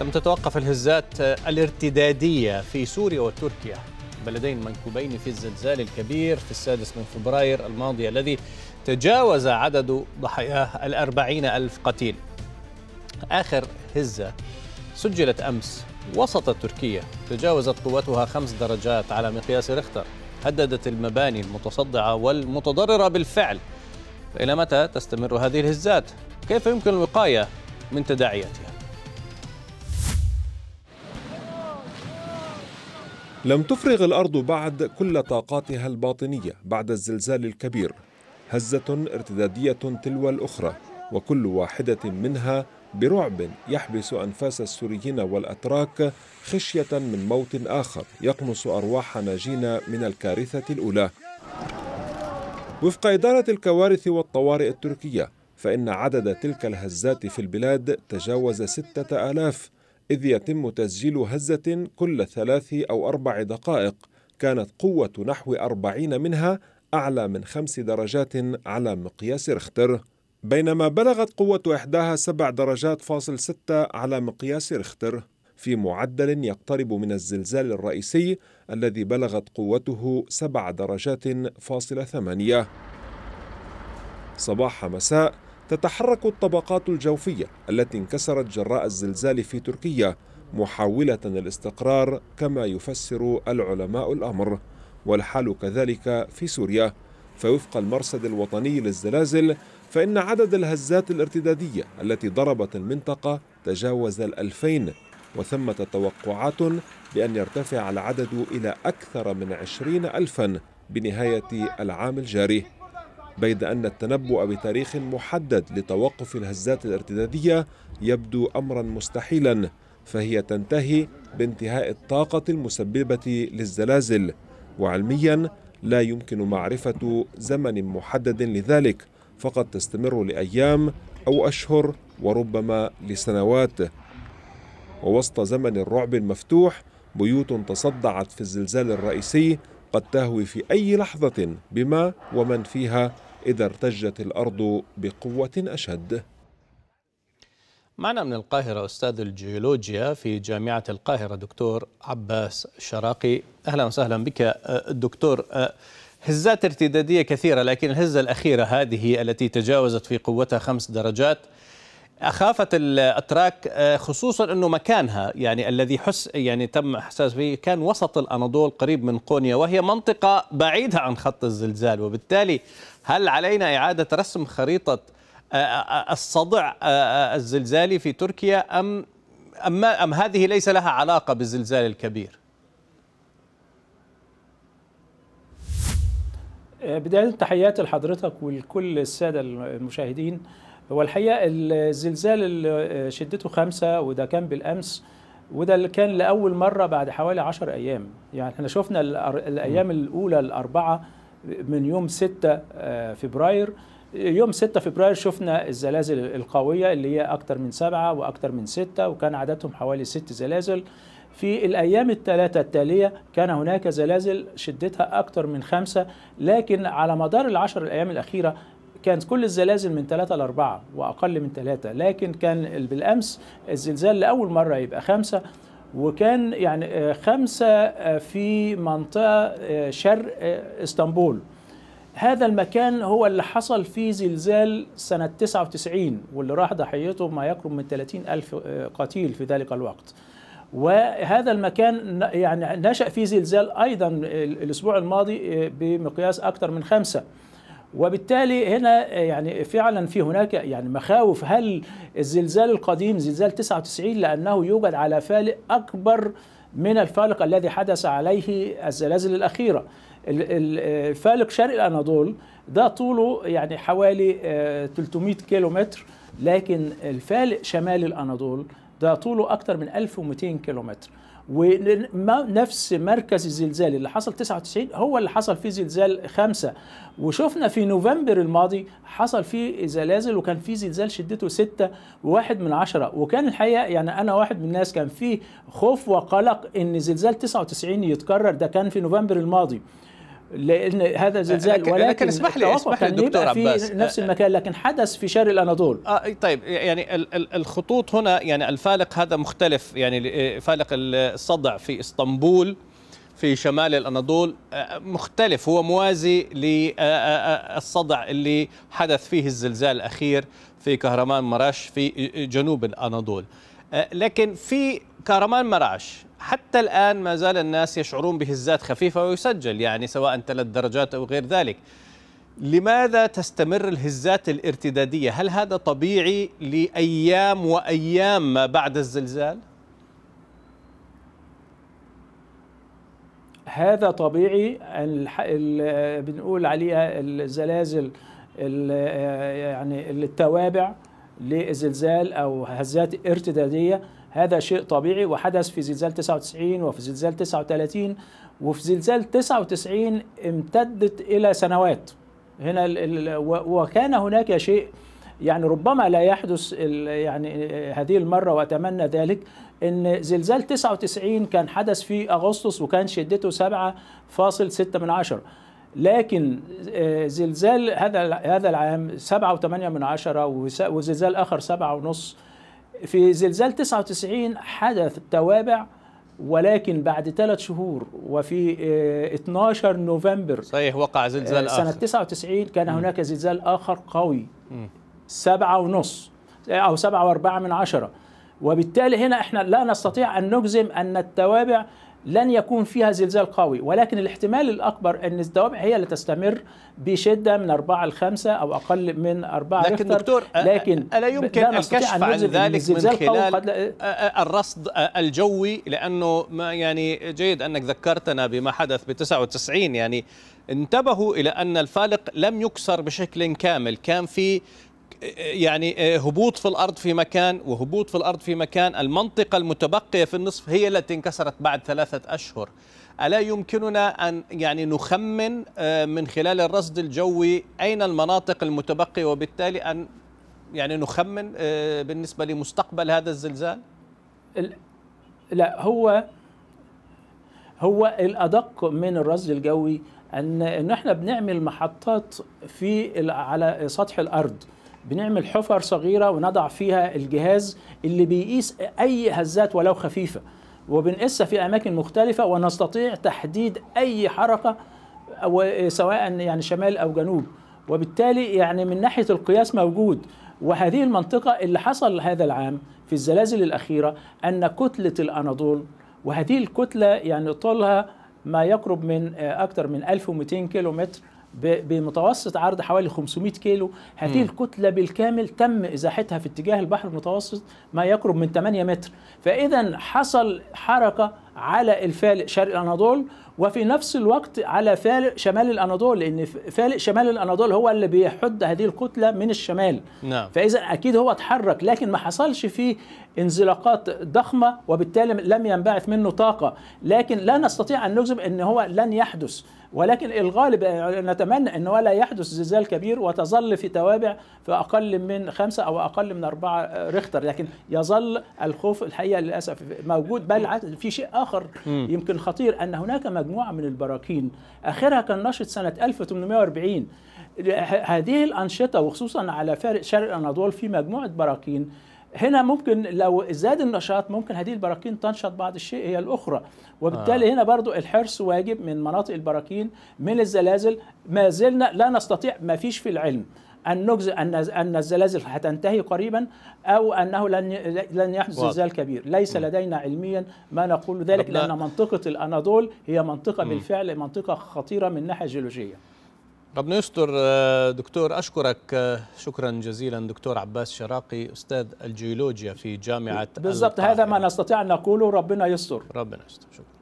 لم تتوقف الهزات الارتدادية في سوريا وتركيا بلدين منكوبين في الزلزال الكبير في السادس من فبراير الماضي الذي تجاوز عدد ضحاياه الأربعين ألف قتيل آخر هزة سجلت أمس وسط تركيا تجاوزت قوتها خمس درجات على مقياس ريختر هددت المباني المتصدعة والمتضررة بالفعل إلى متى تستمر هذه الهزات؟ كيف يمكن الوقاية من تداعياتها؟ لم تفرغ الأرض بعد كل طاقاتها الباطنية بعد الزلزال الكبير هزة ارتدادية تلو الأخرى وكل واحدة منها برعب يحبس أنفاس السوريين والأتراك خشية من موت آخر يقمص أرواح ناجين من الكارثة الأولى وفق إدارة الكوارث والطوارئ التركية فإن عدد تلك الهزات في البلاد تجاوز ستة آلاف إذ يتم تسجيل هزة كل ثلاث أو أربع دقائق كانت قوة نحو أربعين منها أعلى من خمس درجات على مقياس رختر بينما بلغت قوة إحداها سبع درجات فاصل ستة على مقياس رختر في معدل يقترب من الزلزال الرئيسي الذي بلغت قوته سبع درجات فاصل ثمانية صباح مساء تتحرك الطبقات الجوفية التي انكسرت جراء الزلزال في تركيا محاولة الاستقرار كما يفسر العلماء الأمر والحال كذلك في سوريا فوفق المرصد الوطني للزلازل فإن عدد الهزات الارتدادية التي ضربت المنطقة تجاوز الألفين وثمة توقعات بأن يرتفع العدد إلى أكثر من عشرين ألفا بنهاية العام الجاري بيد أن التنبؤ بتاريخ محدد لتوقف الهزات الارتدادية يبدو أمرا مستحيلا فهي تنتهي بانتهاء الطاقة المسببة للزلازل وعلميا لا يمكن معرفة زمن محدد لذلك فقد تستمر لأيام أو أشهر وربما لسنوات ووسط زمن الرعب المفتوح بيوت تصدعت في الزلزال الرئيسي قد تهوي في أي لحظة بما ومن فيها إذا ارتجت الأرض بقوة أشد معنا من القاهرة أستاذ الجيولوجيا في جامعة القاهرة دكتور عباس شراقي أهلا وسهلا بك دكتور هزات ارتدادية كثيرة لكن الهزة الأخيرة هذه التي تجاوزت في قوتها خمس درجات اخافت الاتراك آه، خصوصا انه مكانها يعني الذي حس يعني تم احساس فيه كان وسط الاناضول قريب من قونيا وهي منطقه بعيده عن خط الزلزال وبالتالي هل علينا اعاده رسم خريطه آه، آه، الصدع الزلزالي في تركيا ام ام, أم هذه ليس لها علاقه بالزلزال الكبير؟ بدايه تحياتي لحضرتك ولكل الساده المشاهدين هو الحقيقه الزلزال اللي آه، شدته خمسة وده كان بالامس وده اللي كان لاول مره بعد حوالي 10 ايام يعني احنا شفنا الايام الاولى الاربعه من يوم 6 آه، فبراير يوم 6 فبراير شفنا الزلازل القوية اللي هي أكتر من سبعة وأكتر من ستة وكان عددهم حوالي ست زلازل في الأيام الثلاثة التالية كان هناك زلازل شدتها أكثر من خمسة لكن على مدار العشر الأيام الأخيرة كانت كل الزلازل من 3 ل 4 واقل من 3 لكن كان بالامس الزلزال لاول مره يبقى 5 وكان يعني آه، خمسة آه، في منطقة آه، شرق اسطنبول هذا المكان هو اللي حصل فيه زلزال سنة 99 واللي راح ضحيته ما يقرب من 30 ألف قتيل في ذلك الوقت وهذا المكان يعني نشأ فيه زلزال أيضا الأسبوع الماضي بمقياس أكثر من خمسة وبالتالي هنا يعني فعلا في هناك يعني مخاوف هل الزلزال القديم زلزال 99 لأنه يوجد على فالق أكبر من الفالق الذي حدث عليه الزلازل الأخيرة الفالق شرق الأناضول ده طوله يعني حوالي 300 آه، كيلومتر لكن الفالق شمال الأناضول ده طوله أكثر من 1200 كيلومتر ونفس مركز الزلزال اللي حصل 99 هو اللي حصل فيه زلزال خمسة وشفنا في نوفمبر الماضي حصل فيه زلازل وكان فيه زلزال شدته ستة وواحد من عشرة وكان الحقيقة يعني أنا واحد من الناس كان فيه خوف وقلق إن زلزال 99 يتكرر ده كان في نوفمبر الماضي لان هذا آه، زلزال لكن ولكن لكن اسمح لي اسمح لي الدكتور عباس في نفس آه، آه. المكان لكن حدث في شرق الاناضول آه طيب يعني الخطوط هنا يعني الفالق هذا مختلف يعني فالق الصدع في اسطنبول في شمال الاناضول مختلف هو موازي للصدع اللي حدث فيه الزلزال الاخير في كهرمان مراش في جنوب الاناضول لكن في كرمان مرعش حتى الآن ما زال الناس يشعرون بهزات خفيفة ويسجل يعني سواء ثلاث درجات أو غير ذلك لماذا تستمر الهزات الارتدادية؟ هل هذا طبيعي لأيام وأيام ما بعد الزلزال؟ هذا طبيعي بنقول عليها الزلازل يعني التوابع لزلزال أو هزات ارتدادية هذا شيء طبيعي وحدث في زلزال 99 وفي زلزال 39 وفي زلزال 99 امتدت إلى سنوات هنا وكان هناك شيء يعني ربما لا يحدث يعني هذه المرة وأتمنى ذلك أن زلزال 99 كان حدث في أغسطس وكان شدته 7.6 لكن آه، زلزال هذا هذا العام 7.8 وزلزال آخر 7.5 في زلزال 99 حدث توابع ولكن بعد ثلاث شهور وفي 12 آه، نوفمبر صحيح وقع زلزال آه، سنة آخر سنة 99 كان هناك زلزال آخر قوي سبعة ونص آه، أو سبعة وأربعة من عشرة وبالتالي هنا احنا لا نستطيع أن نجزم أن التوابع لن يكون فيها زلزال قوي ولكن الاحتمال الأكبر أن الدوامع هي اللي تستمر بشدة من أربعة لخمسة أو أقل من أربعة لكن دكتور لكن ألا يمكن الكشف عن ذلك من خلال الرصد الجوي لأنه ما يعني جيد أنك ذكرتنا بما حدث ب 99 يعني انتبهوا إلى أن الفالق لم يكسر بشكل كامل كان في يعني آه، هبوط في الارض في مكان وهبوط في الارض في مكان المنطقه المتبقيه في النصف هي التي انكسرت بعد ثلاثه اشهر الا يمكننا ان يعني نخمن آه، من خلال الرصد الجوي اين المناطق المتبقيه وبالتالي ان يعني نخمن آه، بالنسبه لمستقبل هذا الزلزال لا هو هو الادق من الرصد الجوي ان ان احنا بنعمل محطات في على سطح الارض بنعمل حفر صغيره ونضع فيها الجهاز اللي بيقيس اي هزات ولو خفيفه وبنقيسها في اماكن مختلفه ونستطيع تحديد اي حركه سواء يعني شمال او جنوب وبالتالي يعني من ناحيه القياس موجود وهذه المنطقه اللي حصل هذا العام في الزلازل الاخيره ان كتله الاناضول وهذه الكتله يعني طولها ما يقرب من اكثر من 1200 كيلومتر بمتوسط عرض حوالي 500 كيلو هذه الكتله بالكامل تم ازاحتها في اتجاه البحر المتوسط ما يقرب من 8 متر فاذا حصل حركه على الفالق شرق الاناضول وفي نفس الوقت على فالق شمال الاناضول لان فالق شمال الاناضول هو اللي بيحد هذه الكتله من الشمال نعم. فاذا اكيد هو اتحرك لكن ما حصلش فيه انزلاقات ضخمه وبالتالي لم ينبعث منه طاقه لكن لا نستطيع ان نجزم ان هو لن يحدث ولكن الغالب نتمنى ان لا يحدث زلزال كبير وتظل في توابع في اقل من خمسة او اقل من أربعة ريختر لكن يظل الخوف الحقيقه للاسف موجود بل في شيء آخر يمكن خطير أن هناك مجموعة من البراكين آخرها كان نشط سنة 1840 هذه الأنشطة وخصوصا على فارق شرق أناضول في مجموعة براكين هنا ممكن لو زاد النشاط ممكن هذه البراكين تنشط بعض الشيء هي الأخرى وبالتالي آه. هنا برضو الحرص واجب من مناطق البراكين من الزلازل ما زلنا لا نستطيع ما فيش في العلم النجز ان ان الزلازل هتنتهي قريبا او انه لن لن يحدث زلزال كبير ليس لدينا علميا ما نقول ذلك لان منطقه الاناضول هي منطقه بالفعل منطقه خطيره من ناحيه جيولوجيه ربنا يستر آه، دكتور أشكرك آه، شكرا جزيلا دكتور عباس شراقي أستاذ الجيولوجيا في جامعة بالضبط هذا ما نستطيع أن نقوله ربنا يستر ربنا يستر شكرا